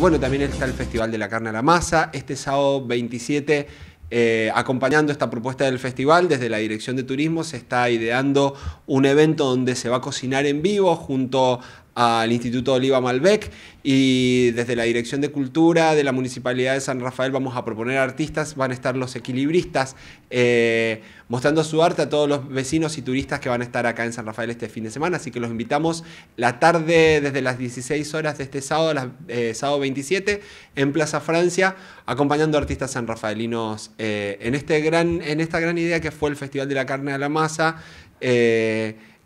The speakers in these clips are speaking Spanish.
Bueno, también está el Festival de la Carne a la Masa, este sábado 27. Eh, acompañando esta propuesta del festival, desde la Dirección de Turismo se está ideando un evento donde se va a cocinar en vivo junto al Instituto Oliva Malbec y desde la Dirección de Cultura de la Municipalidad de San Rafael vamos a proponer artistas, van a estar los equilibristas eh, mostrando su arte a todos los vecinos y turistas que van a estar acá en San Rafael este fin de semana, así que los invitamos la tarde desde las 16 horas de este sábado, eh, sábado 27, en Plaza Francia, acompañando artistas sanrafaelinos eh, en, este gran, en esta gran idea que fue el Festival de la Carne a la Masa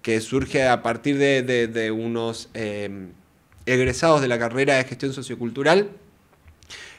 que surge a partir de, unos em, egresados de la carrera de gestión sociocultural,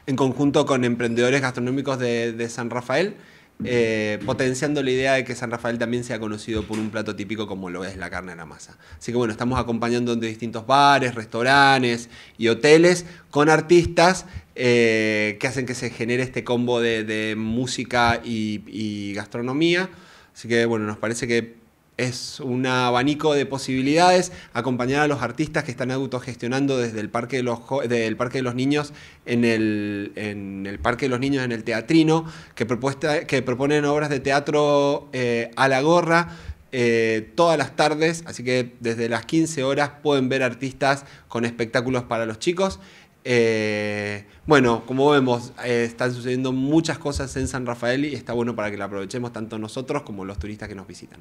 en conjunto con emprendedores gastronómicos de, San Rafael, eh, potenciando la idea de que San Rafael también sea conocido por un plato típico como lo es la carne a la masa. Así que bueno, estamos acompañando de distintos bares, restaurantes y hoteles con artistas eh, que hacen que se genere este combo de, música y gastronomía. Así que bueno, nos parece que es un abanico de posibilidades, acompañar a los artistas que están autogestionando desde el Parque de los, del Parque de los Niños en el, Parque de los Niños en el Teatrino, que, propuesta, que proponen obras de teatro eh, a la gorra. Eh, todas las tardes, así que desde las 15 horas pueden ver artistas con espectáculos para los chicos. Eh, bueno, como vemos, eh, están sucediendo muchas cosas en San Rafael y está bueno para que la aprovechemos tanto nosotros como los turistas que nos visitan.